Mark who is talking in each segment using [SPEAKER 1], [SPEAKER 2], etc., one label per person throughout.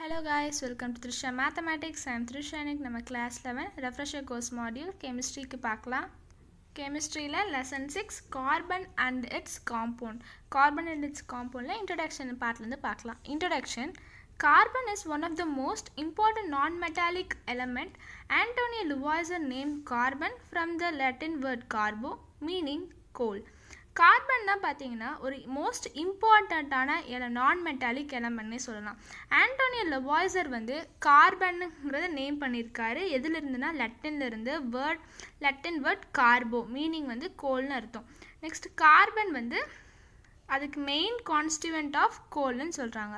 [SPEAKER 1] Hello guys, welcome to Trisha Mathematics. I am Trisha and class 11, Refresher Course Module, Chemistry. Chemistry lesson 6, Carbon and its Compound. Carbon and its Compound la introduction part la paakla. Introduction, Carbon is one of the most important non-metallic element. Antonio Lavoisier named carbon from the Latin word carbo, meaning coal. கார்பன்னா பார்த்தீங்கன்னா ஒரு most இம்பார்ட்டண்ட்டான என நான் metallic எலமெண்ட்னே சொல்லலாம் Antonio லவாய்சர் வந்து கார்பனுங்கிறத name பண்ணியிருக்காரு எதுலேருந்துன்னா இருந்து word Latin word carbo meaning வந்து கோல்னு அர்த்தம் நெக்ஸ்ட் கார்பன் வந்து அதுக்கு மெயின் கான்ஸ்டிவெண்ட் ஆஃப் கோல்னு சொல்கிறாங்க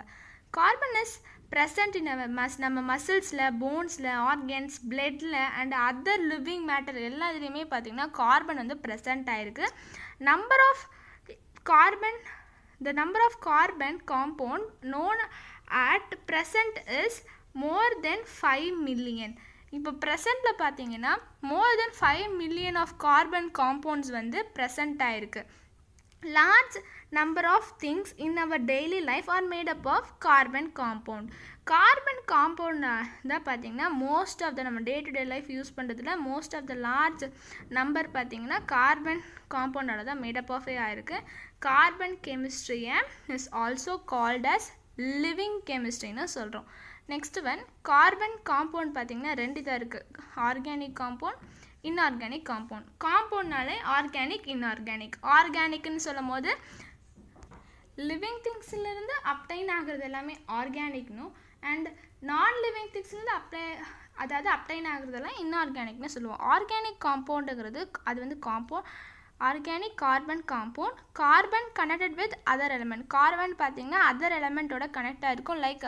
[SPEAKER 1] கார்பன் இஸ் ப்ரெசன்ட் இன் மஸ் நம்ம மசில்ஸில் போன்ஸில் ஆர்கன்ஸ் பிளட்டில் அண்ட் அதர் லிவிங் மேட்டர் எல்லா இதுலேயுமே பார்த்திங்கன்னா கார்பன் வந்து ப்ரெசன்ட் ஆகிருக்கு number of carbon the number of carbon compound known at present is more than 5 million இப்போ ப்ரெசண்ட்டில் பார்த்தீங்கன்னா more than five million of carbon compounds வந்து ப்ரெசண்ட் ஆகிருக்கு large number of things in our daily life are made up of carbon compound carbon compound தான் பார்த்திங்கன்னா most of the நம்ம day to day life use பண்ணுறதுல most of the large number பார்த்திங்கன்னா carbon காம்பவுண்டால் தான் ஆஃபே ஆயிருக்கு கார்பன் கெமிஸ்ட்ரியை is also called as living கெமிஸ்ட்ரின்னு சொல்கிறோம் நெக்ஸ்ட் ஒன் கார்பன் காம்பவுண்ட் பார்த்திங்கன்னா ரெண்டு தான் இருக்குது ஆர்கானிக் காம்பவுண்ட் இன்ஆர்கானிக் காம்பவுண்ட் காம்பவுண்ட்னாலே ஆர்கானிக் இன்ஆர்கானிக் ஆர்கானிக்னு சொல்லும் போது லிவிங் திங்ஸ்லேருந்து அப்டைன் ஆகிறது எல்லாமே ஆர்கானிக்னும் அண்ட் நான் லிவிங் திங்ஸ்லேருந்து அப்ளை அதாவது அப்ளைன் ஆகுறதெல்லாம் இன்ஆர்கானிக்னு சொல்லுவோம் ஆர்கானிக் காம்பவுண்டுங்கிறது அது வந்து compound organic carbon compound carbon connected with other element carbon பார்த்திங்கன்னா அதர் எலமெண்ட்டோட கனெக்டாக இருக்கும் லைக்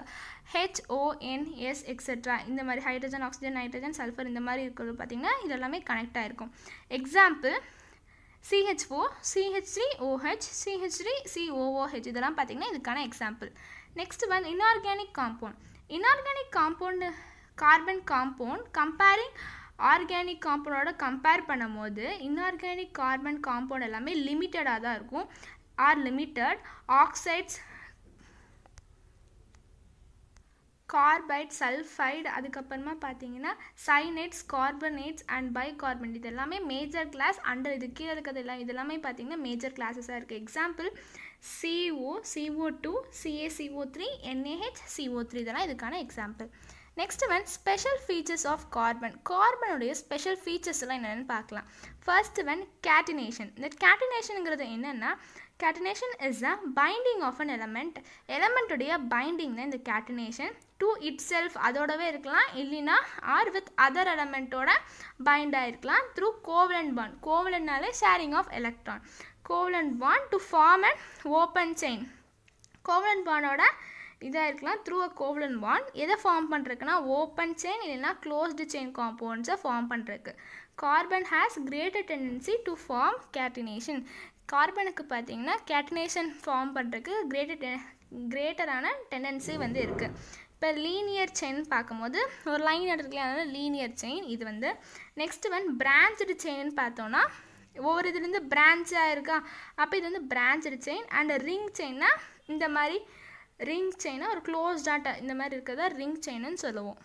[SPEAKER 1] ஹெச்ஓஎன்எஸ் எக்ஸெட்ரா இந்த மாதிரி ஹைட்ரஜன் ஆக்சிஜன் நைட்ரஜன் சல்ஃபர் இந்த மாதிரி இருக்கிறது பார்த்திங்கன்னா இது எல்லாமே கனெக்ட் ஆகிருக்கும் example C H O CH three O H C H three C O O H இதெல்லாம் பார்த்திங்கன்னா இதுக்கான எக்ஸாம்பிள் Next வந்து inorganic compound Inorganic compound carbon compound comparing organic காம்பவுண்டோட கம்பேர் பண்ணும் போது இன்ஆர்கானிக் கார்பன் காம்பவுண்ட் எல்லாமே லிமிட்டடாக தான் இருக்கும் are limited oxides carbide sulphide அதுக்கப்புறமா பார்த்தீங்கன்னா cyanates carbonates and bi carbon இது எல்லாமே மேஜர் கிளாஸ் அண்டர் இது கீழே இருக்கிறது எல்லாம் இதெல்லாமே பார்த்தீங்கன்னா மேஜர் கிளாஸஸாக இருக்குது example C O C O two C A C O three N A H C O three இதெல்லாம் இதுக்கான example next one special features of carbon கார்பனுடைய ஸ்பெஷல் ஃபீச்சர்ஸ் எல்லாம் என்னென்னு பார்க்கலாம் ஃபர்ஸ்ட் ஒன் கேட்டினேஷன் இந்த கேட்டினேஷனுங்கிறது என்னென்னா catenation is a binding of an element எலமெண்ட்டுடைய தான் இந்த கேட்டினேஷன் டு இட் செல்ஃப் அதோடவே இருக்கலாம் இல்லைன்னா ஆர் வித் அதர் எலமெண்ட்டோட பைண்ட் ஆகிருக்கலாம் த்ரூ கோவலன் பாண்ட் கோவலன்னாலே sharing of electron covalent bond to form and open chain covalent பாண்டோட இதாக இருக்கலாம் த்ரூ அ கோவலன் பாண்ட் எதை ஃபார்ம் பண்ணுறதுக்குன்னா ஓப்பன் செயின் இல்லைன்னா க்ளோஸ்டு செயின் காம்பவுண்ட்ஸை ஃபார்ம் பண்ணுறதுக்கு carbon has greater tendency to form catenation கார்பனுக்கு பார்த்தீங்கன்னா கேட்டினேஷன் ஃபார்ம் பண்ணுறதுக்கு கிரேட்டர் கிரேட்டரான டெண்டன்சி வந்து இருக்குது இப்போ லீனியர் செயின் பார்க்கும்போது ஒரு லைன் எடுத்துக்கலாம் லீனியர் செயின் இது வந்து நெக்ஸ்ட் வந்து பிரான்ச்டு செயின்னு பார்த்தோன்னா ஒவ்வொரு இதுலேருந்து பிரான்ச்சாக இருக்கா அப்போ இது வந்து பிரான்ச்சு செயின் அண்ட் ரிங் செயின்னா இந்த மாதிரி ரிங் செயினாக ஒரு டாட்டா இந்த மாதிரி இருக்கிறதா ரிங் செயின்னு சொல்லுவோம்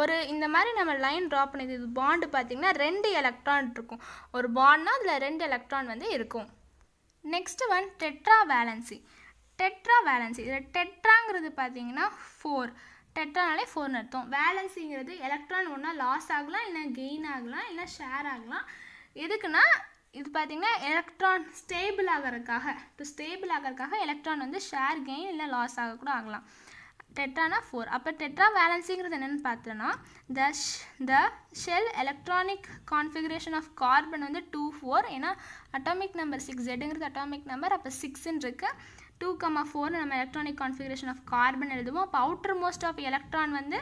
[SPEAKER 1] ஒரு இந்த மாதிரி நம்ம லைன் ட்ரா பண்ணது இது பாண்டு பார்த்திங்கன்னா ரெண்டு எலக்ட்ரான் இருக்கும் ஒரு பாண்ட்னா அதில் ரெண்டு எலக்ட்ரான் வந்து இருக்கும் next one tetravalency tetravalency இதில் டெட்ராங்கிறது பார்த்தீங்கன்னா ஃபோர் டெட்ரானாலே ஃபோர்னு அர்த்தம் வேலன்சிங்கிறது எலக்ட்ரான் ஒன்றா லாஸ் ஆகலாம் இல்லை கெயின் ஆகலாம் இல்லை ஷேர் ஆகலாம் எதுக்குன்னா இது பார்த்திங்கன்னா எலக்ட்ரான் ஸ்டேபிள் ஆகிறதுக்காக டு ஸ்டேபிள் ஆகிறதுக்காக எலக்ட்ரான் வந்து ஷேர் கெயின் இல்லை லாஸ் ஆக கூட ஆகலாம் டெட்ரானா ஃபோர் அப்போ டெட்ரா வேலன்ஸிங்கிறது என்னென்னு பார்த்தோன்னா the the shell electronic configuration of carbon வந்து டூ ஃபோர் ஏன்னா அட்டாமிக் நம்பர் சிக்ஸ் ஜெட்டுங்கிறது அட்டாமிக் நம்பர் அப்போ சிக்ஸ்ன்னு இருக்குது டூ கம்மா ஃபோர் நம்ம எலக்ட்ரானிக் கான்ஃபிகரேஷன் ஆஃப் கார்பன் எழுதுவோம் அப்போ அவுட்டர் மோஸ்ட் ஆஃப் எலக்ட்ரான் வந்து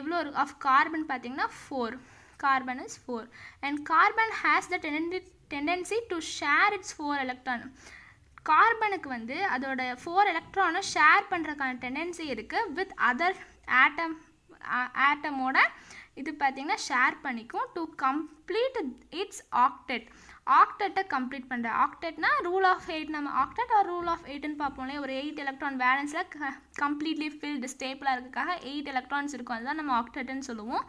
[SPEAKER 1] எவ்வளோ ஆஃப் கார்பன் பார்த்தீங்கன்னா four carbon is four and carbon carbon the the tendency to share its four electron கார்பனுக்கு வந்து அதோட ஃபோர் எலக்ட்ரானை ஷேர் பண்ணுறக்கான டெண்டன்சி இருக்குது வித் அதர் ஆட்டம் ஆட்டமோட இது பார்த்திங்கன்னா ஷேர் பண்ணிக்கும் டு கம்ப்ளீட் இட்ஸ் ஆக்டெட் ஆக்டெட்டை கம்ப்ளீட் பண்ணுற ஆக்டெட்னா ரூல் ஆஃப் எயிட் நம்ம ஆக்டெட் ஆர் ரூல் ஆஃப் எயிட்னு பார்ப்போம்லே ஒரு எயிட் எலக்ட்ரான் பேலன்ஸில் கம்ப்ளீட்லி ஃபில்டு ஸ்டேபிளாக இருக்கிறதுக்காக எயிட் எலக்ட்ரான்ஸ் இருக்கும் அதுதான் நம்ம ஆக்டெட்டுன்னு சொல்லுவோம்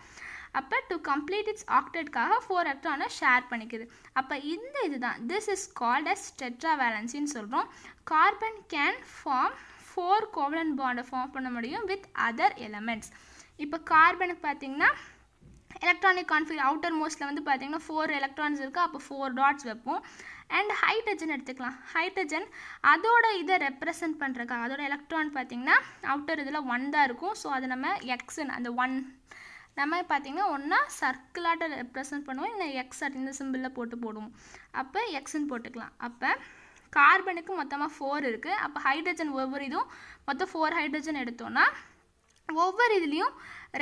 [SPEAKER 1] அப்போ டு கம்ப்ளீட் இட்ஸ் ஆக்டட்காக ஃபோர் எலக்ட்ரானை ஷேர் பண்ணிக்குது அப்போ இந்த இது தான் திஸ் இஸ் கால்ட் அஸ் ஸ்டெட்ரா வேலன்ஸின்னு சொல்கிறோம் carbon can form four covalent பாண்டை ஃபார்ம் பண்ண முடியும் வித் அதர் எலமெண்ட்ஸ் இப்போ கார்பனுக்கு பார்த்தீங்கன்னா எலக்ட்ரானிக் கான்ஃபிக் அவுட்டர் மோஸ்ட்டில் வந்து பார்த்திங்கன்னா ஃபோர் எலக்ட்ரான்ஸ் இருக்குது அப்போ ஃபோர் டாட்ஸ் வைப்போம் அண்ட் ஹைட்ரஜன் எடுத்துக்கலாம் ஹைட்ரஜன் அதோட இதை ரெப்ரசன்ட் பண்ணுறக்கா அதோட எலக்ட்ரான் பார்த்திங்கன்னா அவுட்டர் இதில் ஒன் தான் இருக்கும் ஸோ அதை நம்ம எக்ஸன் அந்த ஒன் நம்ம மாதிரி பார்த்திங்கன்னா ஒன்றா சர்க்கிளாட்ட ரெப்ரசன்ட் பண்ணுவோம் இல்லை எக்ஸ் இந்த சிம்பிளில் போட்டு போடுவோம் அப்போ எக்ஸ்ன்னு போட்டுக்கலாம் அப்போ கார்பனுக்கு மொத்தமாக ஃபோர் இருக்குது அப்போ ஹைட்ரஜன் ஒவ்வொரு இதுவும் மொத்தம் ஃபோர் ஹைட்ரஜன் எடுத்தோன்னா ஒவ்வொரு இதுலேயும்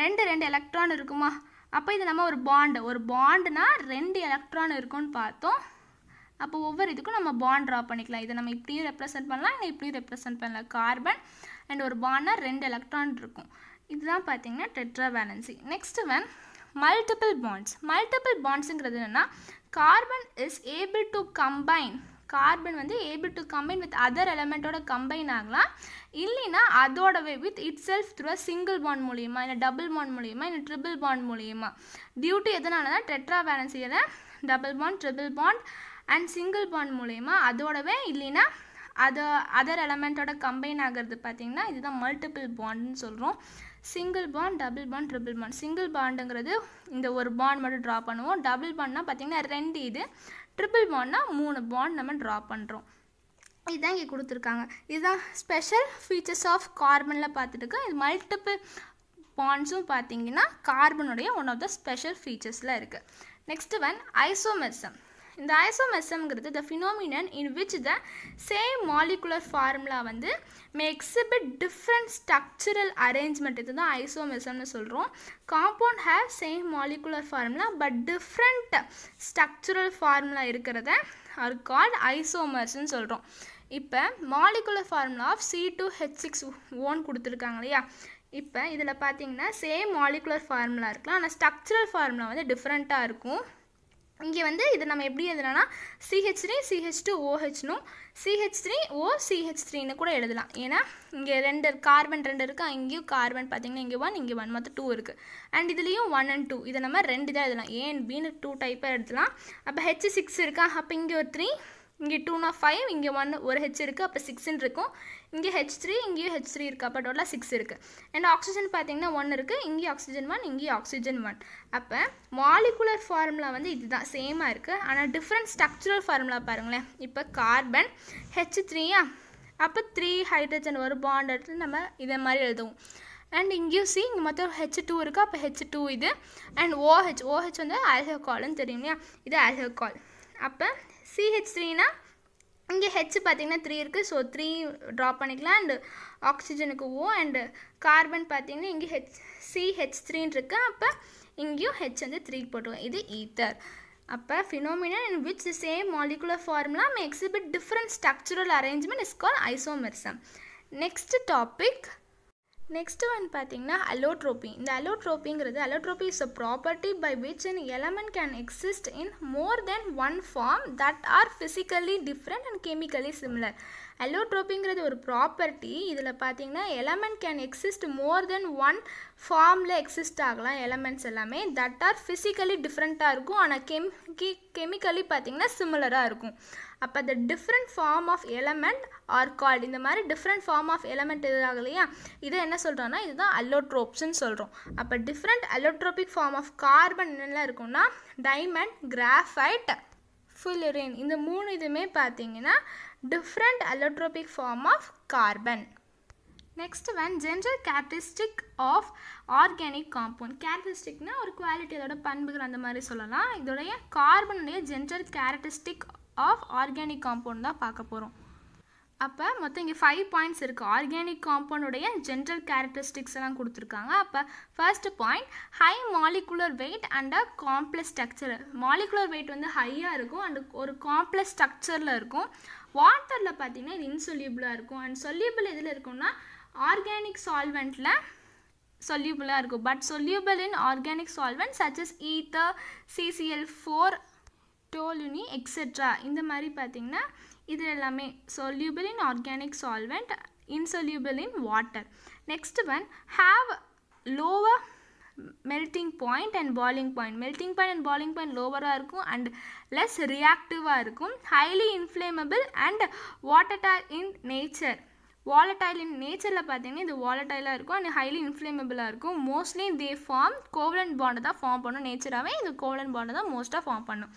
[SPEAKER 1] ரெண்டு ரெண்டு எலக்ட்ரான் இருக்குமா அப்போ இது நம்ம ஒரு பாண்டு ஒரு பாண்டுனா ரெண்டு எலக்ட்ரான் இருக்கும்னு பார்த்தோம் அப்போ ஒவ்வொரு இதுக்கும் நம்ம பாண்ட் ட்ரா பண்ணிக்கலாம் இதை நம்ம இப்படியும் ரெப்ரசென்ட் பண்ணலாம் இல்லை இப்படியும் ரெப்ரசென்ட் பண்ணலாம் கார்பன் அண்ட் ஒரு பாண்ட்னா ரெண்டு எலக்ட்ரான் இருக்கும் இதுதான் பார்த்தீங்கன்னா tetravalency next one multiple bonds multiple பாண்ட்ஸுங்கிறது என்னென்னா carbon is able to combine carbon வந்து able to combine with other எலமெண்ட்டோட கம்பைன் ஆகலாம் இல்லைன்னா அதோடவே with itself through a single bond மூலியமா இல்லை டபுள் பாண்ட் மூலியமா இல்லை ட்ரிபிள் பாண்ட் மூலியமா டியூட்டி எதனால தான் டெட்ரா வேலன்சியில் double bond triple bond and single bond மூலியமா அதோடவே இல்லைன்னா அதோ அதர் எலமெண்ட்டோட கம்பைன் ஆகிறது பார்த்திங்கன்னா இதுதான் மல்டிபிள் பாண்டுன்னு சொல்கிறோம் single bond double bond triple bond single பாண்டுங்கிறது இந்த ஒரு பாண்ட் மட்டும் ட்ரா பண்ணுவோம் டபுள் பாண்ட்னா பார்த்திங்கன்னா ரெண்டு இது ட்ரிபிள் பாண்ட்னா மூணு பாண்ட் நம்ம ட்ரா பண்ணுறோம் இதுதான் இங்கே கொடுத்துருக்காங்க இதுதான் ஸ்பெஷல் ஃபீச்சர்ஸ் ஆஃப் கார்பனில் பார்த்துட்டுருக்கோம் இது மல்டிபிள் பாண்ட்ஸும் பார்த்தீங்கன்னா கார்பனுடைய ஒன் ஆஃப் த ஸ்பெஷல் ஃபீச்சர்ஸில் இருக்குது நெக்ஸ்ட் ஒன் ஐசோமெர்சம் இந்த ஐசோமெசம்ங்கிறது the phenomenon in which the same molecular formula வந்து may exhibit different structural arrangement இது தான் ஐசோமெசம்னு சொல்கிறோம் compound have same molecular formula but different structural formula இருக்கிறத ஆர் கால்ட் ஐசோமர்ஸ்ன்னு சொல்கிறோம் இப்போ molecular formula of C two H six ஓன் கொடுத்துருக்காங்க இல்லையா இப்போ இதில் பார்த்தீங்கன்னா சேம் மாலிகுலர் ஃபார்முலா இருக்கலாம் ஆனால் ஸ்ட்ரக்சரல் ஃபார்முலா வந்து டிஃப்ரெண்ட்டாக இருக்கும் இங்கே வந்து இதை நம்ம எப்படி எழுதலாம்னா சிஹெச் த்ரீ சிஹெச் டூ ஓஹெச்னும் சிஹெச் த்ரீ ஓ சிஹெச் த்ரீன்னு கூட எழுதலாம் ஏன்னா இங்கே ரெண்டு கார்பன் ரெண்டு இருக்குது அங்கேயும் கார்பன் பார்த்திங்கன்னா இங்கே ஒன் இங்கே ஒன் மொத்தம் டூ இருக்குது அண்ட் இதுலேயும் ஒன் அண்ட் டூ இதை நம்ம ரெண்டு தான் எழுதலாம் ஏன் பின்னு டூ டைப்பாக எழுதலாம் அப்போ ஹெச் சிக்ஸ் இருக்கா அப்போ இங்கே ஒரு த்ரீ இங்கே டூனா ஃபைவ் இங்கே ஒன் ஒரு ஹெச் இருக்குது அப்போ சிக்ஸ்னு இருக்கும் இங்கே ஹெச் த்ரீ இங்கேயும் ஹெச் த்ரீ இருக்குது அப்போ டோட்டலாக சிக்ஸ் இருக்குது அண்ட் ஆக்சிஜன் பார்த்தீங்கன்னா ஒன் இருக்குது இங்கே ஆக்சிஜன் ஒன் இங்கே ஆக்சிஜன் ஒன் அப்போ மாலிகுலர் ஃபார்முலா வந்து இதுதான் சேமாக இருக்குது ஆனால் டிஃப்ரெண்ட் ஸ்ட்ரக்சரல் ஃபார்முலா பாருங்களேன் இப்போ கார்பன் ஹெச் த்ரீயா அப்போ த்ரீ ஹைட்ரஜன் ஒரு பாண்ட் எடுத்து நம்ம இதை மாதிரி எழுதுவோம் அண்ட் இங்கேயும் சி இங்கே மொத்தம் ஹெச் டூ இருக்குது அப்போ ஹெச் டூ இது அண்ட் ஓஹெச் ஓஹெச் வந்து ஆல்கஹால்னு தெரியும் இல்லையா இது அல்ஹகால் அப்போ சிஹெச் த்ரீனா இங்கே ஹெச் பார்த்திங்கன்னா த்ரீ இருக்குது ஸோ த்ரீ ட்ராப் பண்ணிக்கலாம் அண்டு ஆக்சிஜனுக்கு ஓ அண்டு கார்பன் பார்த்திங்கன்னா இங்கே ஹெச் சிஹெச் த்ரீன்னு இருக்கு அப்போ இங்கேயும் ஹெச் வந்து த்ரீ போட்டுவோம் இது ஈத்தர் அப்போ phenomena in which the same molecular formula may exhibit different structural arrangement is call isomerism next topic next வந்து பார்த்தீங்கன்னா அலோட்ரோபி இந்த அலோட்ரோபிங்கிறது allotropy is a property by which an element can exist in more than one form that are physically different and chemically similar அலோட்ரோபிங்கிறது ஒரு property இதில் பார்த்திங்கன்னா element can exist more than one ஃபார்மில் exist ஆகலாம் elements எல்லாமே that are physically டிஃப்ரெண்ட்டாக இருக்கும் ஆனால் கெம் கெமிக்கலி பார்த்தீங்கன்னா சிமிலராக இருக்கும் அப்போ the different form of element are called இந்த மாதிரி டிஃப்ரெண்ட் ஃபார்ம் ஆஃப் எலமெண்ட் இதாகும் இல்லையா இதை என்ன சொல்கிறோன்னா இதுதான் அல்லோட்ரோப்ஸ்ன்னு சொல்கிறோம் அப்போ different allotropic form of carbon என்னெல்லாம் இருக்கும்னா டைமண்ட் கிராஃபைட் ஃபுல்லுரின் இந்த மூணு இதுவுமே பார்த்தீங்கன்னா different allotropic form of carbon next one general characteristic of organic compound கேரக்டரிஸ்டிக்னா ஒரு குவாலிட்டி அதோட பண்புகள் அந்த மாதிரி சொல்லலாம் இதோடைய கார்பனுடைய general characteristic of organic compound தான் பார்க்க போகிறோம் அப்போ மொத்தம் இங்கே ஃபைவ் பாயிண்ட்ஸ் இருக்குது ஆர்கானிக் காம்பவுண்டுடைய ஜென்ரல் கேரக்டரிஸ்டிக்ஸ் எல்லாம் கொடுத்துருக்காங்க அப்போ first point high molecular weight and a complex structure molecular weight வந்து ஹையாக இருக்கும் அண்டு ஒரு காம்ப்ளெக்ஸ் ஸ்ட்ரக்சரில் இருக்கும் வாட்டரில் பார்த்தீங்கன்னா இது இன்சொல்யூபிளாக இருக்கும் அண்ட் சொல்யூபிள் எதில் இருக்கும்னா ஆர்கானிக் சால்வெண்ட்டில் சொல்யூபிளாக இருக்கும் but soluble in organic solvent such ether C C L four toluene etcetera இந்த மாதிரி பார்த்திங்கன்னா இது எல்லாமே soluble in organic solvent insoluble in water next one have lower melting point and boiling point melting point and boiling point லோவராக இருக்கும் and less ரியாக்டிவாக இருக்கும் highly inflammable and வாட்டர்டார் இன் நேச்சர் வாலட்டைல் இன் நேச்சரில் பார்த்தீங்கன்னா இது வாலட்டைலாக இருக்கும் அண்ட் ஹைலி இன்ஃப்ளேமபிளாக இருக்கும் மோஸ்ட்லி தே ஃபார்ம் கோவலன் பாண்டை தான் ஃபார்ம் பண்ணும் நேச்சராகவே இது கோவலன் பாண்டை தான் மோஸ்ட்டாக ஃபார்ம் பண்ணும்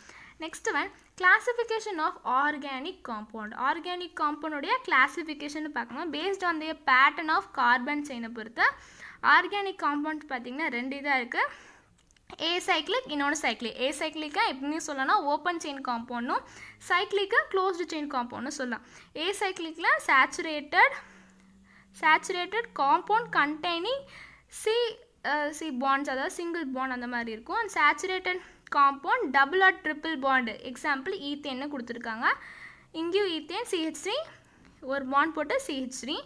[SPEAKER 1] next one classification of organic compound organic காம்பவுண்டுடைய கிளாசிஃபிகேஷன் பார்க்கணும் based on the pattern of carbon செயினை பொறுத்து ஆர்கானிக் காம்பவுண்ட் பார்த்திங்கன்னா ரெண்டு இதாக இருக்குது ஏ சைக்ளிக் இன்னொன்று சைக்ளிக் ஏ சைக்ளிக்காக எப்படின்னு சொல்லலாம் ஓப்பன் செயின் காம்பவுண்டும் சைக்ளிக்காக க்ளோஸ்டு செயின் காம்பவுண்டும் சொல்லலாம் ஏ சைக்ளிக்கில் saturated saturated compound containing C C bonds அதாவது சிங்கிள் பாண்ட் அந்த மாதிரி இருக்கும் and saturated compound double or triple bond example ஈத்தேன்னு கொடுத்துருக்காங்க இங்கேயும் ஈத்தேன் சிஹெச் ஒரு பாண்ட் போட்டு சிஹெச் த்ரீ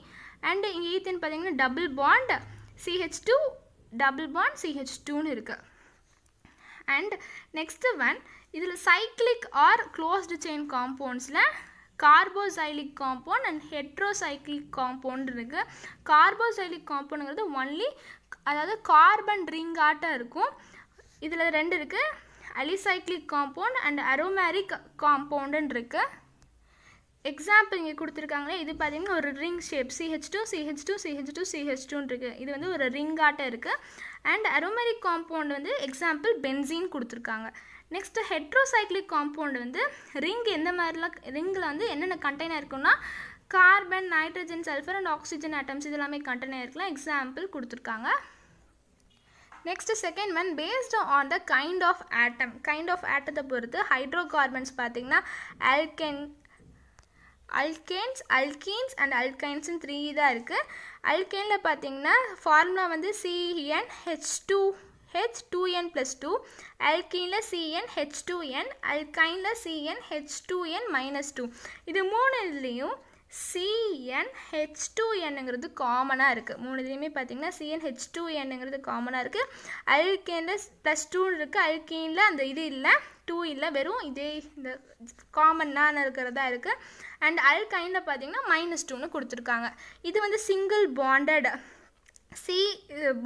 [SPEAKER 1] அண்டு இங்கே ஈத்தேன் பார்த்தீங்கன்னா double bond C H two double bond C H டூன்னு இருக்குது அண்ட் நெக்ஸ்ட்டு ஒன் இதில் சைக்ளிக் ஆர் க்ளோஸ்டு செயின் காம்பவுண்ட்ஸில் carbocyclic compound and heterocyclic compound இருக்குது கார்போசைலிக் காம்பவுண்டுங்கிறது ஒன்லி அதாவது கார்பன் ரிங்காட்டம் இருக்கும் இதில் ரெண்டு இருக்குது அலிசைக்ளிக் காம்பவுண்ட் அண்ட் அரோமேரிக் காம்பவுண்டுன்னு இருக்குது எக்ஸாம்பிள் இங்கே கொடுத்துருக்காங்களே இது பார்த்தீங்கன்னா ஒரு ring shape C H two CH two CH two C H டூன் இருக்குது இது வந்து ஒரு ரிங்காட்டம் இருக்குது அண்ட் அரோமேரிக் காம்பவுண்ட் வந்து எக்ஸாம்பிள் பென்சின் கொடுத்துருக்காங்க நெக்ஸ்ட்டு ஹெட்ரோசைக்ளிக் காம்பவுண்ட் வந்து ரிங் எந்த மாதிரிலாம் ரிங்கில் வந்து என்னென்ன கண்டெய்னர் இருக்குன்னா carbon nitrogen sulphur and oxygen atoms இதெல்லாமே எல்லாமே கண்டெய்னர் இருக்கலாம் எக்ஸாம்பிள் கொடுத்துருக்காங்க next second one based on the kind of atom kind of ஆட்டத்தை பொறுத்து ஹைட்ரோ கார்பன்ஸ் பார்த்திங்கன்னா அல்கென் அல்கேன்ஸ் அல்கீன்ஸ் அண்ட் அல்கைன்ஸ்னு த்ரீ தான் இருக்குது அல்கேனில் பார்த்தீங்கன்னா ஃபார்முலா வந்து C n H two H two n plus two அல்கீனில் சிஎன் ஹெச் டூ என் அல்கைனில் C n H two n minus two இது மூணு இதுலேயும் சிஎன் ஹெச் காமனாக இருக்குது மூணு இதுலேயுமே பார்த்தீங்கன்னா சிஎன் ஹெச் காமனாக இருக்குது அல்கேனில் ப்ளஸ் டூன்னு இருக்குது அல்கேனில் அந்த இது இல்லை டூ இல்லை வெறும் இதே இந்த காமன்னான இருக்கிறதா இருக்குது அண்ட் அல்கைனில் பார்த்தீங்கன்னா மைனஸ் டூன்னு கொடுத்துருக்காங்க இது வந்து single bonded C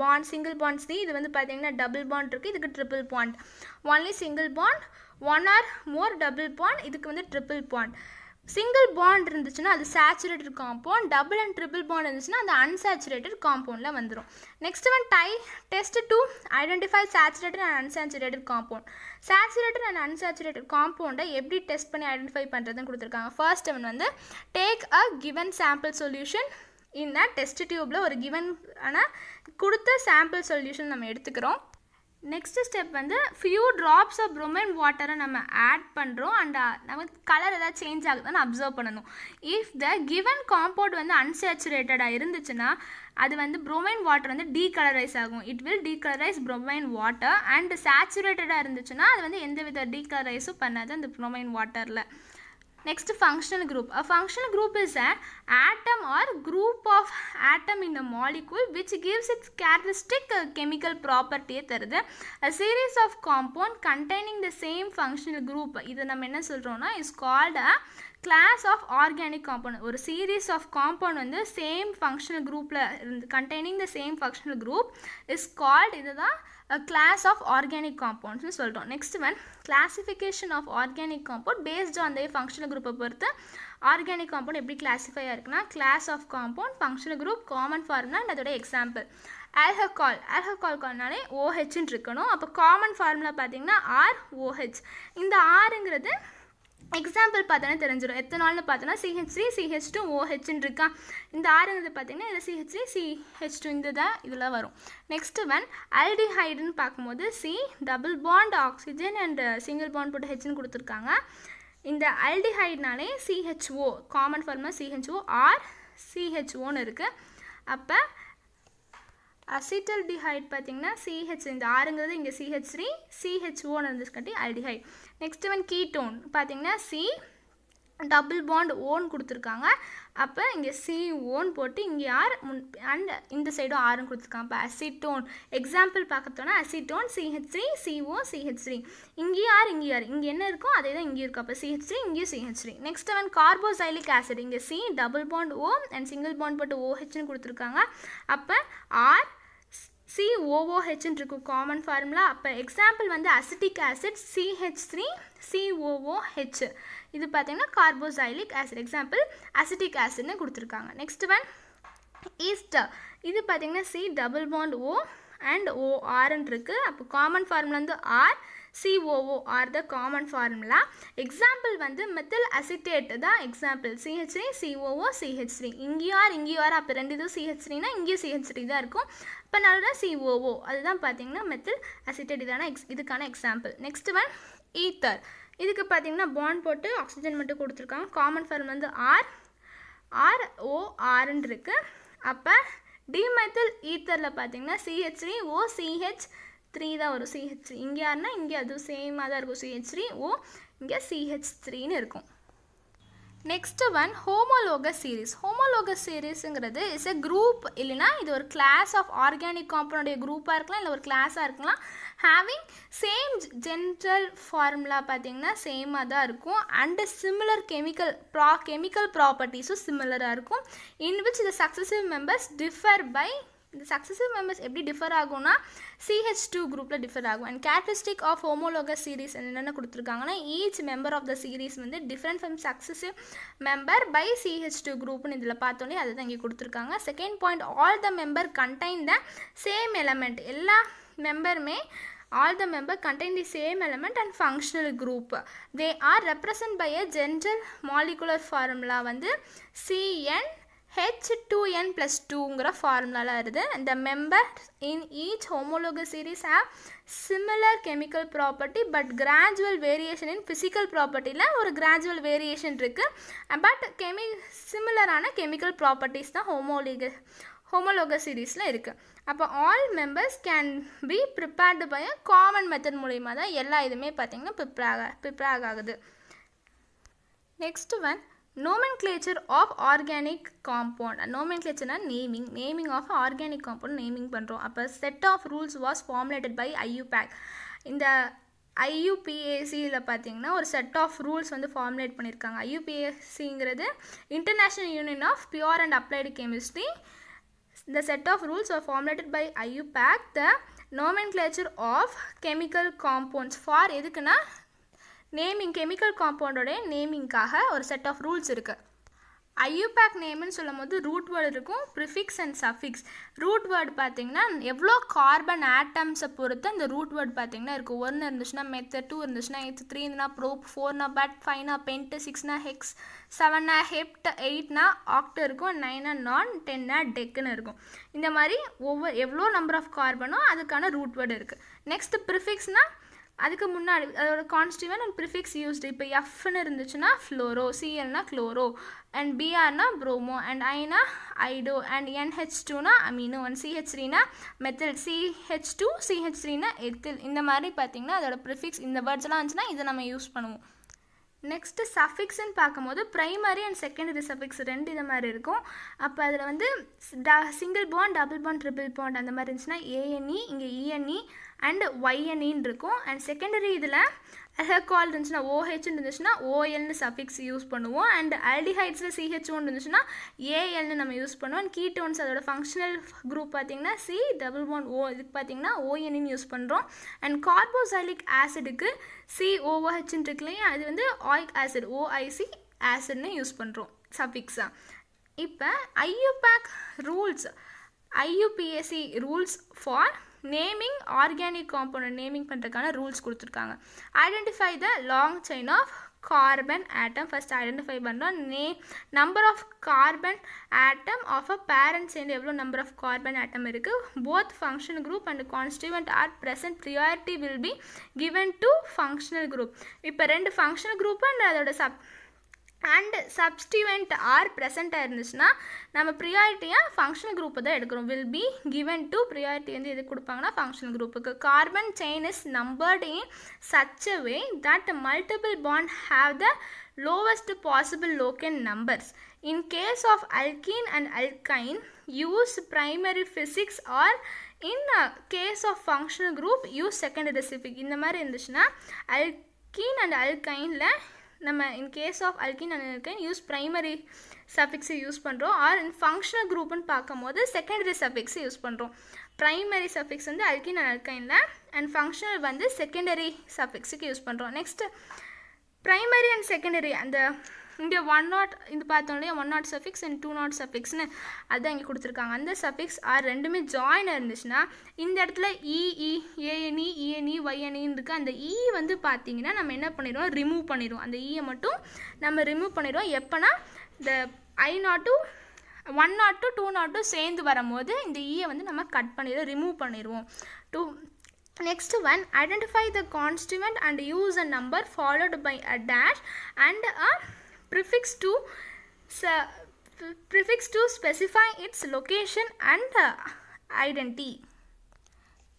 [SPEAKER 1] bond single bonds the இது வந்து பார்த்தீங்கன்னா டபுள் பாண்ட் இருக்குது இதுக்கு triple bond only single bond one or more double bond இதுக்கு வந்து ட்ரிபிள் பாண்ட் சிங்கிள் பாண்ட் இருந்துச்சுன்னா அது saturated compound double and triple bond இருந்துச்சுன்னா அது அன்சேச்சுரேட்டட் காம்பவுண்டில் வந்துடும் next one die test to identify saturated and unsaturated compound saturated and unsaturated காம்பவுண்டை எப்படி டெஸ்ட் பண்ணி ஐடென்டிஃபை பண்ணுறதுன்னு கொடுத்துருக்காங்க ஃபர்ஸ்ட் ஒன் வந்து take a given sample solution இந்த டெஸ்ட் டியூப்பில் ஒரு கிவன் ஆனால் கொடுத்த சாம்பிள் சொல்யூஷன் நம்ம எடுத்துக்கிறோம் நெக்ஸ்ட் ஸ்டெப் வந்து ஃபியூ ட்ராப்ஸ் ஆஃப் ப்ரோமைன் வாட்டரை நம்ம ஆட் பண்ணுறோம் அண்ட் uh, நமக்கு கலர் ஏதாவது சேஞ்ச் ஆகுதுன்னு அப்சர்வ் பண்ணணும் இஃப் த கிவன் காம்பவுண்ட் வந்து அன்சேச்சுரேட்டடாக இருந்துச்சுன்னா அது வந்து ப்ரோமைன் வாட்டர் வந்து டீகலரைஸ் ஆகும் it will decolourise bromine water and சேச்சுரேட்டடாக இருந்துச்சுன்னா அது வந்து எந்த வித டீகலரைஸும் பண்ணாது அந்த ப்ரோமைன் வாட்டரில் Next functional group. A functional group is an atom or group of atom in a molecule which gives its characteristic chemical property தருது. A series of compound containing the same functional group இது நம்ம என்ன சொல்கிறோம்னா is called a class of organic compound ஒரு series of compound வந்து same functional groupல containing the same functional group is called இதுதான் a class of organic compounds சொல்கிறோம் next one classification of organic compound based on the functional group பொறுத்து organic compound எப்படி classify ஆயிருக்குன்னா class of compound functional group common ஃபார்ம்னா அதோட example alcohol alcohol கால்னாலே ஓஹெச்ன்னு இருக்கணும் அப்போ காமன் ஃபார்முலா பார்த்தீங்கன்னா ஆர் ஓஹெச் இந்த ஆருங்கிறது எக்ஸாம்பிள் பார்த்தோன்னா தெரிஞ்சிடும் எத்தனை நாள்னு பார்த்தோன்னா சிஹெச் த்ரீ சிஹெச் டூ ஓஹெச்னு இருக்கா இந்த ஆறுங்கிறது பார்த்தீங்கன்னா இதில் சிஹெச் த்ரீ சிஹெச் டூ இந்த தான் இதில் வரும் நெக்ஸ்ட்டு ஒன் அல்டிஹைடுன்னு பார்க்கும்போது C double bond oxygen and single bond போட்டு ஹெச்னு கொடுத்துருக்காங்க இந்த அல்டிஹைட்னாலே சிஹெச்ஓ காமன் ஃபார்மாக சிஹெச்ஓ ஆர் சிஹெச்ஓன்னு இருக்குது அப்போ அசிட்டல் பார்த்தீங்கன்னா சிஹெச் இந்த ஆறுங்கிறது இங்கே சிஹெச் த்ரீ சிஹெச்ஓன்னு இருந்துச்சு கட்டி அல்டிஹைட் நெக்ஸ்ட் ஒன் கீட்டோன் பார்த்திங்கன்னா சி டபுள் பாண்ட் ஓன் கொடுத்துருக்காங்க அப்போ இங்கே சி ஓன் போட்டு இங்கே ஆர் முன் அண்ட் இந்த சைடும் ஆறும் கொடுத்துருக்காங்க இப்போ அசிட்டோன் எக்ஸாம்பிள் பார்க்கத்தோன்னா acetone CH three CO CH three இங்கே ஆர் இங்கே ஆர் இங்கே என்ன இருக்கோ அதே தான் இங்கே இருக்கும் அப்போ சிஹெச் த்ரீ இங்கேயும் சிஹெச் த்ரீ நெக்ஸ்ட் அவன் கார்போசைலிக் ஆசிட் இங்கே C double bond O and single bond போட்டு ஓஹெச்னு கொடுத்துருக்காங்க அப்போ ஆர் சிஓஓஹெச்னு இருக்கும் காமன் ஃபார்முலா அப்போ எக்ஸாம்பிள் வந்து acetic acid CH three COOH இது பார்த்திங்கன்னா கார்போசைலிக் ஆசிட் எக்ஸாம்பிள் அசிட்டிக் ஆசிட்னு கொடுத்துருக்காங்க நெக்ஸ்ட் ஒன் ஈஸ்டர் இது பார்த்திங்கன்னா C double bond O and ஓஆர்ன்னு இருக்குது அப்போ காமன் ஃபார்முலா வந்து R COO R the common formula example வந்து மெத்தில் அசிட்டேட்டு தான் example CH three COO CH three இங்கேயும் ஆர் இங்கேயும் ஆர் அப்போ ரெண்டு இதுவும் சிஹெச் த்ரீனா இங்கேயும் சிஹெச் த்ரீ தான் இருக்கும் இப்போ நான் சிஓஓ அதுதான் பார்த்தீங்கன்னா மெத்தில் அசிட்டட் இதான எக்ஸ் இதுக்கான எக்ஸாம்பிள் நெக்ஸ்ட் ஒன் ஈத்தர் இதுக்கு பார்த்தீங்கன்னா பாண்ட் போட்டு ஆக்சிஜன் மட்டும் கொடுத்துருக்காங்க காமன் ஃபார்ம் வந்து ஆர் ஆர் ஓஆர்ன்னு இருக்குது அப்போ டிமெத்தில் ஈத்தரில் பார்த்தீங்கன்னா CH three O CH three தான் வரும் சிஹெச் த்ரீ இங்கே யாருன்னா இங்கே அதுவும் சேமாக தான் இருக்கும் சிஹெச் த்ரீ ஓ இங்கே சிஹெச் த்ரீன்னு இருக்கும் next one homologous series homologous சீரீஸுங்கிறது இஸ் எ குரூப் இல்லைனா இது ஒரு கிளாஸ் ஆஃப் ஆர்கானிக் காம்பவுண்டுடைய குரூப்பாக இருக்கலாம் இல்லை ஒரு கிளாஸாக இருக்கலாம் ஹேவிங் சேம் ஜென்ரல் ஃபார்முலா பார்த்தீங்கன்னா சேமாக தான் இருக்கும் அண்டு சிமிலர் கெமிக்கல் ப்ரா கெமிக்கல் ப்ராப்பர்ட்டிஸும் சிமிலராக இருக்கும் இன் விச் இந்த சக்ஸஸிவ் மெம்பர்ஸ் டிஃபர் பை இந்த சக்ஸஸிவ் மெம்பர்ஸ் எப்படி டிஃபர் ஆகும்னா சிஹெச் டூ குரூப்பில் டிஃபர் ஆகும் and characteristic of homologous series என்னென்ன கொடுத்துருக்காங்கன்னா each member of the series வந்து different from successive member by CH two குரூப்னு இதில் பார்த்தோன்னே அதை தான் இங்கே கொடுத்துருக்காங்க second point all the member contain the same element எல்லா மெம்பருமே all the member contain the same element and functional group they are represented by a general molecular formula வந்து C n H two n plus டூங்கிற ஃபார்முலாவில் வருது இந்த member in each homologous series have similar chemical property but gradual variation in physical ப்ராப்பர்ட்டியில் ஒரு gradual variation இருக்குது but கெமி சிமிலரான கெமிக்கல் ப்ராப்பர்ட்டிஸ் தான் ஹோமோலிக ஹோமோலோக சீரீஸில் இருக்குது அப்போ all members can be prepared by common method மூலிமா தான் எல்லா இதுவுமே பார்த்திங்கன்னா ப்ரிப்பேர் ஆக ப்ரிப்பேர் ஆகுது next one nomenclature of organic compound nomenclature naming naming of organic compound naming பண்ணுறோம் அப்போ set of rules was formulated by IUPAC இந்த ஐயூபிஏசியில் பார்த்தீங்கன்னா ஒரு செட் ஆஃப் ரூல்ஸ் வந்து ஃபார்முலேட் பண்ணியிருக்காங்க ஐயூபிஏசிங்கிறது international union of pure and applied chemistry இந்த set of rules are formulated by IUPAC the nomenclature of chemical compounds for எதுக்குன்னா naming chemical காம்பவுண்டோட நேமிங்க்காக ஒரு செட் ஆஃப் ரூல்ஸ் இருக்குது ஐயூபேக் நேம்னு சொல்லும் போது ரூட் வேர்டு இருக்கும் prefix and suffix root word பார்த்தீங்கன்னா எவ்வளோ கார்பன் ஆட்டம்ஸை பொறுத்து அந்த ரூட் வேர்டு பார்த்தீங்கன்னா இருக்கும் ஒன்று இருந்துச்சுன்னா மெத்தட் டூ இருந்துச்சுன்னா எய்த் த்ரீனா ப்ரோப் ஃபோர்னா பட் ஃபைவ்னா பென்ட்டு சிக்ஸ்னா ஹெக்ஸ் செவனா ஹெப்ட் எயிட்னா ஆக்ட் இருக்கும் நைனா நான் டென்னா டெக்குன்னு இருக்கும் இந்த மாதிரி ஒவ்வொரு எவ்வளோ நம்பர் ஆஃப் கார்பனோ அதுக்கான ரூட் வேர்டு இருக்குது நெக்ஸ்ட் ப்ரிஃபிக்ஸ்னால் அதுக்கு முன்னாடி அதோட கான்ஸ்டிவன் அண்ட் ப்ரிஃபிக்ஸ் யூஸ்டு இப்போ எஃப்னு இருந்துச்சுன்னா ஃப்ளோரோ சிஎல்னா க்ளோரோ அண்ட் பிஆர்னா ப்ரோமோ அண்ட் ஐனா ஐடோ அண்ட் என்ஹெச் டூனா அமீனோ அண்ட் சிஹெச் த்ரீனா மெத்தில் சிஹெச் டூ சிஹெச் த்ரீனா எத்தில் இந்த மாதிரி பார்த்தீங்கன்னா அதோட ப்ரிஃபிக்ஸ் இந்த வேர்ட்ஸ்லாம் வந்துச்சுன்னா இதை நம்ம யூஸ் பண்ணுவோம் நெக்ஸ்ட்டு சஃபிக்ஸ்ன்னு பார்க்கும்போது ப்ரைமரி அண்ட் செகண்டரி சஃபிக்ஸ் ரெண்டு இது மாதிரி இருக்கும் அப்போ அதில் வந்து the single bond double bond triple bond அந்த மாதிரி இருந்துச்சுன்னா ஏஎன்இ e, இங்கே இஎன்இ e அண்ட் ஒய்எனின்னு இருக்கும் அண்ட் செகண்டரி இதில் அல்ஹகால் இருந்துச்சுன்னா ஓஹெச்னு இருந்துச்சுன்னா ஓஎல்னு சஃபிக்ஸ் யூஸ் பண்ணுவோம் அண்ட் அல்டிஹைட்ஸில் சிஹெச் ஒன்று இருந்துச்சுன்னா ஏஎல்னு நம்ம யூஸ் பண்ணுவோம் அண்ட் கீட்டோன்ஸ் அதோட ஃபங்க்ஷனல் குரூப் பார்த்திங்கன்னா சி டபுள் ஒன் ஓ இதுக்கு பார்த்திங்கன்னா ஓஎனின்னு e யூஸ் பண்ணுறோம் அண்ட் கார்போசைலிக் ஆசிடுக்கு சி ஓஓஹெச்னு இருக்கு அது வந்து ஆயிக் ஆசிட் ஓஐசி ஆசிட்னு யூஸ் பண்ணுறோம் சஃபிக்ஸாக இப்போ IUPAC rules IUPSC rules for naming organic compound naming பண்ணுறதுக்கான ரூல்ஸ் கொடுத்துருக்காங்க identify the long chain of carbon atom first identify பண்ணோம் நே number of carbon atom of a parent சேர்ந்து எவ்வளோ நம்பர் ஆஃப் கார்பன் ஆட்டம் இருக்குது both function group and constituent are present priority will be given to functional group இப்போ ரெண்டு functional group and அதோட sub and substituent are ப்ரெசண்ட்டாக இருந்துச்சுன்னா நம்ம ப்ரியாரிட்டியாக ஃபங்க்ஷனல் குரூப்பை தான் எடுக்கிறோம் will be given to priority வந்து எது கொடுப்பாங்கன்னா ஃபங்க்ஷனல் குரூப்புக்கு carbon chain is numbered in such a way that multiple bond have the lowest possible locant numbers in case of alkene and alkyne use primary suffix or in case of functional group use second specific. இந்த மாதிரி இருந்துச்சுன்னா alkene and அல்கைனில் நம்ம in case of alkene and alkyne use primary சஃபிக்ஸை use பண்ணுறோம் or in functional குரூப்புன்னு பார்க்கும்போது secondary சஃபிக்ஸை use பண்ணுறோம் ப்ரைமரி சஃபிக்ஸ் வந்து அல்கின் அனல்கைனில் அண்ட் ஃபங்க்ஷனல் வந்து செகண்டரி சஃபிக்ஸுக்கு யூஸ் பண்ணுறோம் நெக்ஸ்ட்டு ப்ரைமரி அண்ட் செகண்டரி அந்த இங்கே ஒன் நாட் இந்த பார்த்தோன்னே one not suffix and two not சஃபிக்ஸ்னு அதுதான் இங்கே கொடுத்துருக்காங்க அந்த சஃபிக்ஸ் ஆர் ரெண்டுமே ஜாயின் இருந்துச்சுன்னா இந்த இடத்துல E E e, A N E e, E N E ஒய்என்இன்னு e, இருக்குது அந்த இ வந்து பார்த்தீங்கன்னா நம்ம என்ன பண்ணிடுவோம் ரிமூவ் பண்ணிடுவோம் அந்த இயை மட்டும் நம்ம ரிமூவ் பண்ணிடுவோம் எப்போனா இந்த I not two one not two two not two சேர்ந்து வரும்போது இந்த ஈயை வந்து நம்ம கட் பண்ணிடுவோம் ரிமூவ் பண்ணிடுவோம் two next one identify the constituent and use a number followed by a dash and a prefix to prefix to specify its location and uh, identity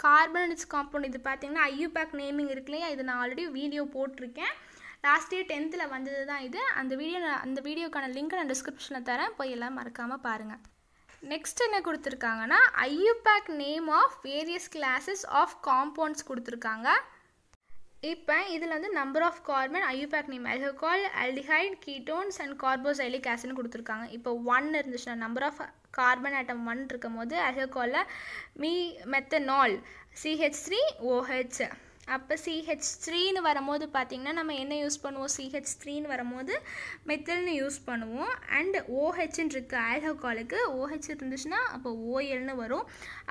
[SPEAKER 1] carbon it's compound இது பார்த்தீங்கன்னா IUPAC naming இருக்கு இல்லையா இது நான் already video போட்டிருக்கேன் last year டென்த்தில் வந்தது தான் இது அந்த வீடியோ அந்த வீடியோக்கான லிங்க் நான் டிஸ்கிரிப்ஷனில் தரேன் போய் எல்லாம் மறக்காமல் பாருங்கள் நெக்ஸ்ட் என்ன கொடுத்துருக்காங்கன்னா IUPAC name of various classes of compounds கொடுத்துருக்காங்க இப்போ இதில் வந்து number of carbon name alcohol aldehyde ketones and carboxylic ஆசிட்னு கொடுத்துருக்காங்க இப்போ ஒன் இருந்துச்சுன்னா number of carbon atom one இருக்கும் போது ஆல்கஹாலில் மீ மெத்தனால் சிஹெச் த்ரீ ஓஹெச் அப்போ சிஹெச் த்ரீன்னு வரும்போது பார்த்திங்கன்னா நம்ம என்ன யூஸ் பண்ணுவோம் சிஹெச் த்ரீன்னு வரும்போது மெத்தல்னு யூஸ் பண்ணுவோம் அண்ட் ஓஹெச்னு இருக்குது ஆல்கோகாலுக்கு ஓஹெச் இருந்துச்சுன்னா அப்போ ஓஎல்னு வரும்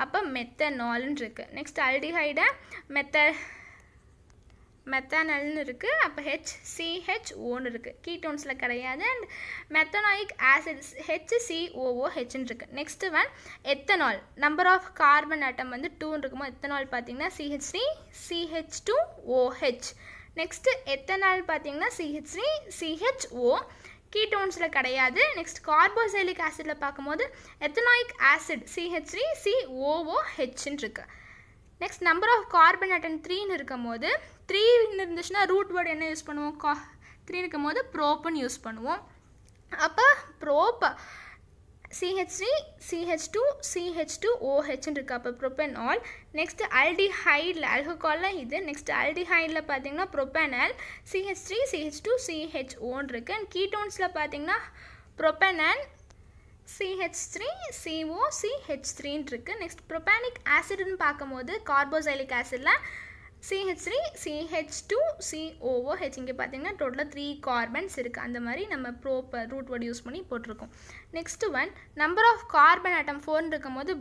[SPEAKER 1] அப்போ மெத்தனால்னு இருக்குது நெக்ஸ்ட் அல்டிஹைடை மெத்த மெத்தானல்னு இருக்குது அப்போ ஹெச் சிஹெச் ஓன்னு இருக்குது கீட்டோன்ஸில் கிடையாது and methanoic acids H COO இருக்குது next one ethanol number of carbon atom வந்து டூன்னு இருக்குமோ எத்தனால் பார்த்தீங்கன்னா CH CH two OH next ethanal பார்த்தீங்கன்னா சிஹெச் சிஹெச்ஓ சிஹெச் ஓ கீட்டோன்ஸில் கிடையாது நெக்ஸ்ட் கார்போசைலிக் ஆசிடில் பார்க்கும்போது எத்தனாயிக் ஆசிட் சிஹெச் த்ரீ சிஓஓஹெச்ன்னு இருக்குது next number of carbon atom த்ரீன்னு இருக்கும் போது த்ரீன்னு இருந்துச்சுன்னா ரூட் வேர்டு என்ன யூஸ் பண்ணுவோம் கா த்ரீ இருக்கும் போது ப்ரோப்புன்னு யூஸ் பண்ணுவோம் அப்போ prop CH three CH two CH two ஓஹெச்னு இருக்குது அப்போ ப்ரொபென் ஆல் நெக்ஸ்ட்டு அல்டிஹைடில் அல்கோகாலில் இது நெக்ஸ்ட் அல்டிஹைடில் பார்த்தீங்கன்னா propanal CH three CH two CH ஓன் இருக்குது அண்ட் கீட்டோன்ஸில் பார்த்தீங்கன்னா propanone CH three CO CH த்ரீன்னு இருக்குது நெக்ஸ்ட் ப்ரொபானிக் ஆசிட்னு பார்க்கும்போது கார்போசைலிக் ஆசிடில் CH three CH two COOH இங்கே பார்த்தீங்கன்னா டோட்டலாக த்ரீ கார்பன்ஸ் இருக்குது அந்த மாதிரி நம்ம ப்ரோப் ரூட் வேர்டு யூஸ் பண்ணி போட்டிருக்கோம் next one number of carbon atom ஃபோர்னு இருக்கும் போது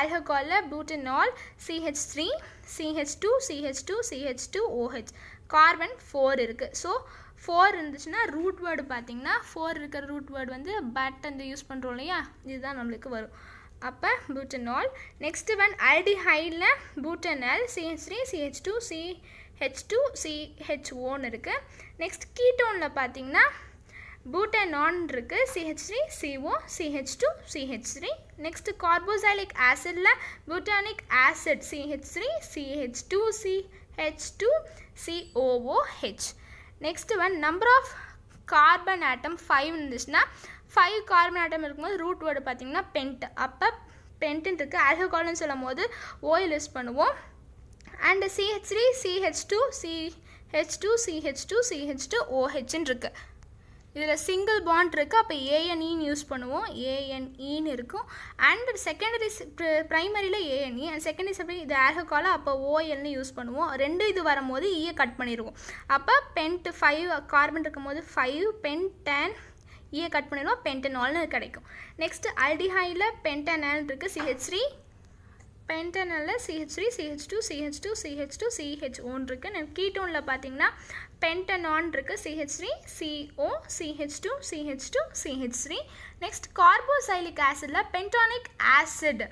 [SPEAKER 1] ஆல்கஹாலில் butanol CH three CH two CH two CH two OH carbon four இருக்குது ஸோ ஃபோர் இருந்துச்சுன்னா ரூட் வேர்டு பார்த்தீங்கன்னா ஃபோர் இருக்கிற ரூட் வேர்டு வந்து பட் அந்த யூஸ் பண்ணுறோம் இல்லையா இதுதான் நம்மளுக்கு வரும் அப்போ பூட்டனால் நெக்ஸ்ட்டு ஒன் ஆல்டிஹைடில் butanal CH three CH two C H two C H இருக்குது நெக்ஸ்ட் கீட்டோனில் பார்த்தீங்கன்னா பூட்டனான் இருக்குது CH three CO CH two CH three next carboxylic ஆசிடில் butanoic acid CH three CH two CH two COOH next வந்து number of carbon atom five இருந்துச்சுன்னா five carbon atom இருக்கும்போது root word பார்த்திங்கன்னா pent அப்போ பென்ட்டுன்னு இருக்குது ஆல்கஹால்னு சொல்லும் போது ஓயில் யூஸ் பண்ணுவோம் and CH three CH two CH two CH two CH two ஓஹெச்ன்னு இருக்குது இதில் சிங்கிள் பாண்ட் இருக்குது அப்போ ஏஎன்இன்னு e யூஸ் பண்ணுவோம் ஏஎன்இன்னு e இருக்கும் அண்ட் செகண்டரி ப்ரைமரியில் ஏஎன்இ அண்ட் செகண்டரி சப்ஜெக்ட் இது ஏர்ஹக்கால அப்போ ஓஎல்னு யூஸ் பண்ணுவோம் ரெண்டு இது வரும்போது இஏ e கட் பண்ணிடுவோம் அப்போ பென்ட்டு ஃபைவ் கார்பன் இருக்கும்போது ஃபைவ் பென் டென் கட் பண்ணிடுவோம் பென்டனால்னு கிடைக்கும் நெக்ஸ்ட் அல்டிஹையில் பென்டனால் இருக்குது சிஹெச் த்ரீ பென்டனில் CH three CH two CH two CH two CH one இருக்குது கீட்டோனில் பார்த்தீங்கன்னா பென்டனான் இருக்குது CH three CO CH two CH two CH three next carboxylic ஆசிடில் pentanoic acid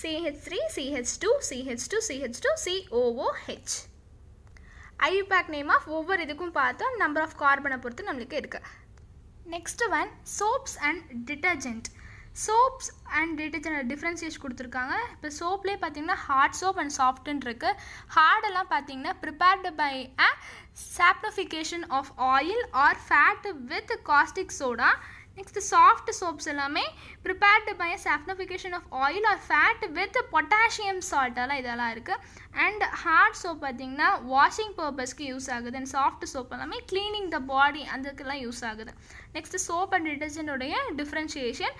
[SPEAKER 1] CH three CH two CH two CH two COOH IUPAC name of ஒவ்வொரு இதுக்கும் பார்த்தோம் number of கார்பனை பொறுத்து நம்மளுக்கு இருக்குது next one soaps and detergent soaps and detergent differentiation கொடுத்துருக்காங்க இப்போ சோப்லேயே பார்த்தீங்கன்னா ஹார்ட் சோப் அண்ட் சாஃப்ட்னு இருக்குது ஹார்டெல்லாம் பார்த்தீங்கன்னா prepared by a saponification of oil or fat with caustic soda next soft soaps எல்லாமே prepared by saponification of oil or fat with potassium சால்ட்டெல்லாம் இதெல்லாம் இருக்குது அண்ட் ஹார்ட் சோப் பார்த்திங்கன்னா வாஷிங் பர்பஸ்க்கு யூஸ் ஆகுது அண்ட் சாஃப்ட் சோப் எல்லாமே cleaning the body அதுக்கெல்லாம் use ஆகுது நெக்ஸ்ட் சோப் அண்ட் உடைய டிஃப்ரென்ஷியேஷன்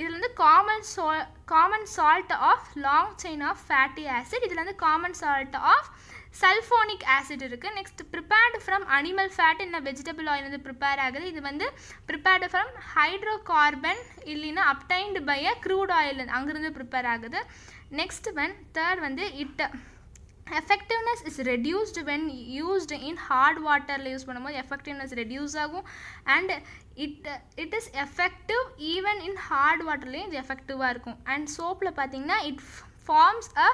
[SPEAKER 1] இதில் வந்து காமன் சா common salt of long chain of fatty acid இதில் வந்து common salt of sulphonic acid இருக்குது next prepared from animal fat இல்லை வெஜிடபிள் ஆயில் வந்து ப்ரிப்பேர் ஆகுது இது வந்து ப்ரிப்பேர்டு ஃப்ரம் ஹைட்ரோ கார்பன் இல்லைன்னா obtained by a crude oil அங்கேருந்து ப்ரிப்பேர் ஆகுது நெக்ஸ்ட் ஒன் தேர்ட் வந்து its effectiveness is reduced when used in hard வாட்டரில் யூஸ் பண்ணும்போது எஃபெக்டிவ்னஸ் ரெடியூஸ் ஆகும் and it it is effective even in hard வாட்டர்லேயும் இது எஃபெக்டிவாக இருக்கும் அண்ட் சோப்பில் பார்த்தீங்கன்னா it forms a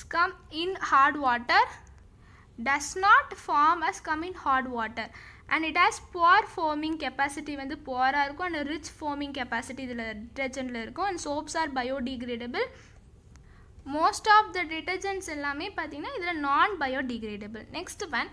[SPEAKER 1] scum in hard water does not form a scum in hard water and it has poor foaming capacity வந்து புவராக இருக்கும் அண்ட் ரிச் ஃபோமிங் கெப்பாசிட்டி இதில் டிட்டர்ஜென்ட்டில் இருக்கும் and soaps are biodegradable most of the detergents எல்லாமே பார்த்திங்கன்னா இதில் non biodegradable next one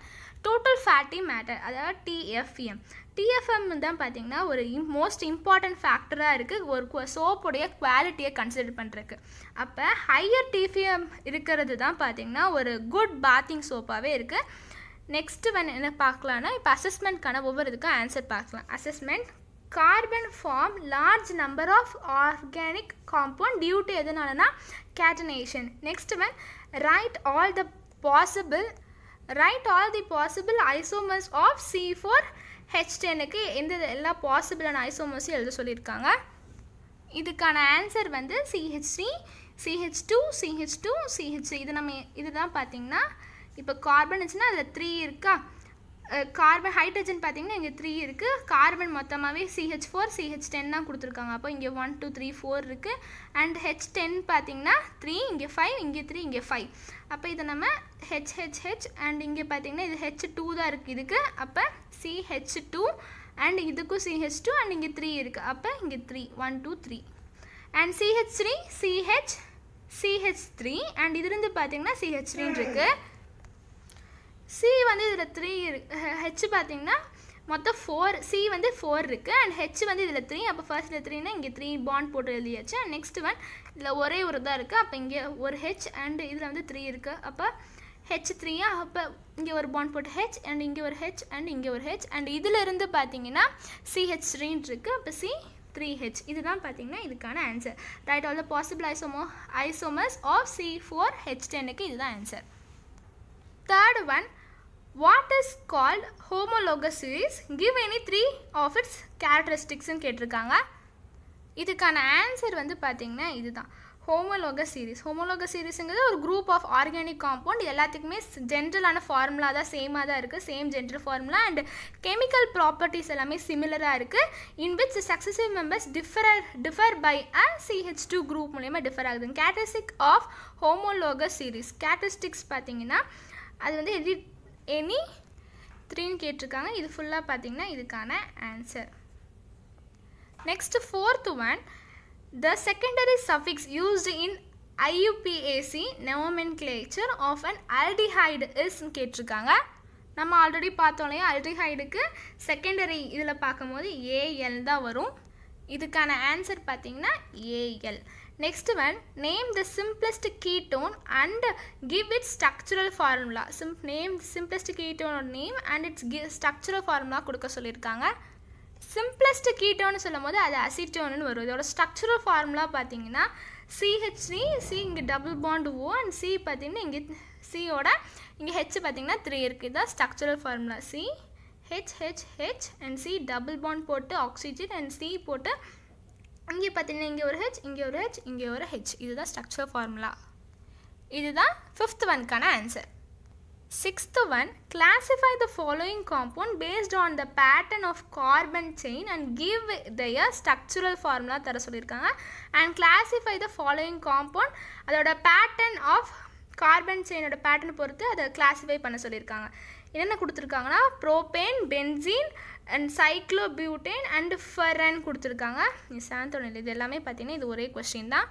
[SPEAKER 1] total fatty matter அதாவது டிஎஃப்எம் டிஎஃப்எம் தான் பார்த்தீங்கன்னா ஒரு மோஸ்ட் இம்பார்ட்டண்ட் ஃபேக்டராக இருக்குது ஒரு சோப்புடைய குவாலிட்டியை கன்சிடர் பண்ணுறதுக்கு அப்போ ஹையர் டிஃபிஎம் இருக்கிறது தான் பார்த்தீங்கன்னா ஒரு குட் பாத்திங் சோப்பாகவே இருக்குது நெக்ஸ்ட்டு ஒன் என்ன பார்க்கலான்னா இப்போ அசஸ்மெண்ட்க்கான ஒவ்வொரு இதுக்கும் ஆன்சர் பார்க்கலாம் assessment carbon form large number of organic compound due to எதனாலனா catenation concatenation. Next one, write all the possible write all the possible isomers of C4H10க்கு எந்த எல்லா பாசிபிளான ஐசோமர்ஸும் எழுத சொல்லியிருக்காங்க இதுக்கான ஆன்சர் வந்து CH three CH two CH two CH இது நம்ம இதுதான் பார்த்தீங்கன்னா இப்போ கார்பன் இருந்துச்சுன்னா அதில் த்ரீ இருக்கா கார்பன் ஹைட்ரஜன் பார்த்திங்கன்னா இங்கே த்ரீ இருக்குது கார்பன் மொத்தமாகவே சிஹெச் ஃபோர் சிஹெச் டென் தான் கொடுத்துருக்காங்க அப்போ இங்கே ஒன் டூ த்ரீ ஃபோர் இருக்குது அண்ட் ஹெச் டென் பார்த்தீங்கன்னா த்ரீ இங்கே ஃபைவ் இங்கே த்ரீ இங்கே ஃபைவ் அப்போ இதை நம்ம ஹெச் ஹெச் ஹெச் அண்ட் இங்கே பார்த்தீங்கன்னா இது ஹெச் டூ தான் இருக்குது இதுக்கு அப்போ சிஹெச் டூ அண்ட் இதுக்கும் சிஹெச் டூ அண்ட் இங்கே த்ரீ இருக்குது அப்போ இங்கே three one two three and CH three CH CH three and இதுலேருந்து பார்த்திங்கன்னா சிஹெச் த்ரீன்னு இருக்குது சி வந்து இதில் த்ரீ ஹெச் பார்த்தீங்கன்னா மொத்தம் ஃபோர் சி வந்து ஃபோர் இருக்குது அண்ட் ஹெச் வந்து இதில் த்ரீ அப்போ ஃபர்ஸ்ட்டில் இதில் த்ரீனா இங்கே த்ரீ பாண்ட் போட்டு எழுதியாச்சு அண்ட் நெக்ஸ்ட் ஒன் இதில் ஒரே ஒரு தான் இருக்குது அப்போ இங்கே ஒரு ஹெச் அண்டு இதில் வந்து த்ரீ இருக்குது அப்போ ஹெச் த்ரீயா அப்போ இங்கே ஒரு பாண்ட் போட்டு ஹெச் அண்ட் இங்கே ஒரு ஹெச் அண்ட் இங்கே ஒரு ஹெச் அண்ட் இருந்து பார்த்தீங்கன்னா சிஹெச் த்ரீன் இருக்குது அப்போ சி த்ரீ ஹெச் இதுதான் பார்த்தீங்கன்னா இதுக்கான answer right all the possible ஐசோமோ isomers of C four H டென்னுக்கு இதுதான் answer third one what is called homologous series give any three of its கேரக்டரிஸ்டிக்ஸ்ன்னு கேட்டிருக்காங்க இதுக்கான ஆன்சர் வந்து பார்த்திங்கன்னா இதுதான் ஹோமோலோகஸ் சீரீஸ் ஹோமோலோக சீரீஸுங்கிறது ஒரு குரூப் ஆஃப் ஆர்கானிக் காம்பவுண்ட் எல்லாத்துக்குமே ஜென்ரலான ஃபார்முலா தான் சேமாக தான் இருக்குது same general formula and chemical properties எல்லாமே சிமிலராக இருக்குது in which successive members differ differ by a CH two group மூலயமா டிஃபர் ஆகுது கேட்டரிஸ்டிக் ஆஃப் ஹோமோலோக சீரீஸ் கேட்டரிஸ்டிக்ஸ் பார்த்தீங்கன்னா அது வந்து எனி த்ரீன்னு கேட்டிருக்காங்க இது ஃபுல்லாக பார்த்தீங்கன்னா இதுக்கான answer next fourth one the secondary suffix used in IUPAC nomenclature of an aldehyde இஸ்ன்னு கேட்டிருக்காங்க நம்ம ஆல்ரெடி பார்த்தோம் இல்லையா அல்டிஹைடுக்கு செகண்டரி இதில் பார்க்கும்போது ஏஎல் தான் வரும் இதுக்கான ஆன்சர் பார்த்திங்கன்னா AL Next one name the simplest ketone and give it structural formula Sim name the கீட்டோனோட நேம் அண்ட் இட்ஸ் கி structural ஃபார்முலா கொடுக்க சொல்லியிருக்காங்க சிம்பிளஸ்ட் கீட்டோன்னு சொல்லும் போது அது அசிட்டோன்னு வரும் இதோட ஸ்ட்ரக்சரல் ஃபார்முலா பார்த்தீங்கன்னா சிஹெச்சி சி இங்கே double bond O and C பார்த்தீங்கன்னா இங்கே சியோட இங்கே ஹெச் பார்த்தீங்கன்னா த்ரீ இருக்குது இதான் structural formula C H H H and C double bond போட்டு ஆக்சிஜன் அண்ட் சி போட்டு இங்கே பார்த்தீங்கன்னா இங்கே ஒரு ஹெச் இங்கே ஒரு ஹெச் இங்கே ஒரு ஹெச் இதுதான் ஸ்ட்ரக்சர் ஃபார்முலா இதுதான் ஃபிஃப்த் ஒன்க்கான answer sixth one classify the following compound based on the pattern of carbon chain and give the structural formula தர சொல்லியிருக்காங்க and classify the following compound அதோட பேட்டர்ன் ஆஃப் கார்பன் செயினோட pattern பொறுத்து அதை classify பண்ண சொல்லியிருக்காங்க என்னென்ன கொடுத்துருக்காங்கன்னா propane benzene and cyclobutane and furan கொடுத்துருக்காங்க சாந்தோனில் இது எல்லாமே பார்த்தீங்கன்னா இது ஒரே கொஸ்டின் தான்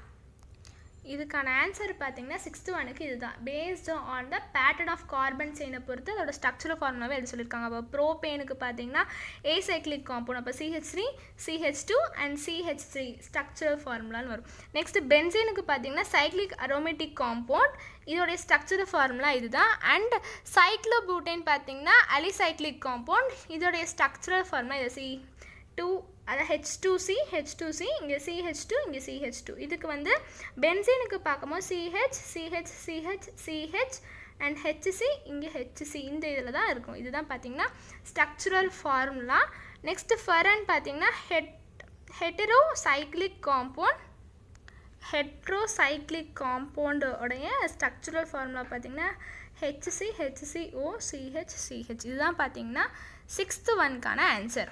[SPEAKER 1] இதுக்கான ஆன்சர் பார்த்தீங்கன்னா சிக்ஸ்த்து ஒனுக்கு இதுதான் based on the pattern of carbon செயினை பொறுத்து அதோட ஸ்ட்ரக்சரல் ஃபார்முலாவே எழுத சொல்லியிருக்காங்க அப்போ ப்ரோபேனுக்கு பார்த்தீங்கன்னா ஏ சைக்ளிக் காம்பவுண்ட் அப்போ CH three CH two and CH three structural ஃபார்முலான்னு வரும் நெக்ஸ்ட் பென்சீனுக்கு பார்த்தீங்கன்னா சைக்ளிக் அரோமேட்டிக் காம்பவுண்ட் இதோடைய ஸ்ட்ரக்சரல் ஃபார்முலா இதுதான் அண்ட் சைக்ளோபூட்டைன் பார்த்தீங்கன்னா அலிசைக்ளிக் காம்பவுண்ட் இதோடைய ஸ்ட்ரக்சரல் ஃபார்முலா இது சி டூ அதை H two C H two C இங்கே சிஹெச் டூ இங்கே சிஹெச் டூ இதுக்கு வந்து பென்சீனுக்கு பார்க்கும்போது CH CH CH CH and HCC இங்கே ஹெச்சிசி இந்த இதில் தான் இருக்கும் இதுதான் பார்த்தீங்கன்னா ஸ்ட்ரக்சுரல் ஃபார்முலா நெக்ஸ்ட்டு ஃபரன் பார்த்திங்கன்னா ஹெட் ஹெட்டரோ சைக்ளிக் காம்பவுண்ட் ஹெட்ரோசைக்ளிக் காம்பவுண்டோடைய ஸ்ட்ரக்சுரல் ஃபார்முலா பார்த்திங்கன்னா ஹெச்சிசி ஓ சிஹெச் சிஹெச் இதுதான் பார்த்திங்கன்னா சிக்ஸ்த்து ஒன்க்கான ஆன்சர்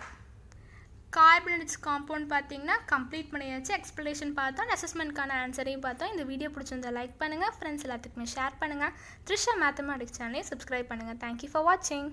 [SPEAKER 1] கார்பனேட்ஸ் காம்பவுண்ட் பார்த்தீங்கன்னா கம்ப்ளீட் பண்ணியாச்சு எக்ஸ்பிளேஷன் பார்த்தோம் அசஸ்மெண்ட்க்கான ஆன்சரையும் பார்த்தோம் இந்த வீடியோ பிடிச்சிருந்தா லைக் பண்ணுங்கள் ஃப்ரெண்ட்ஸ் எல்லாத்துக்குமே ஷேர் பண்ணுங்கள் த்ரிஷா மேத்தமெட்டிக்ஸ் சேனலையும் சப்ஸ்கிரைப் பண்ணுங்கள் தேங்க்யூ ஃபார் வாட்சிங்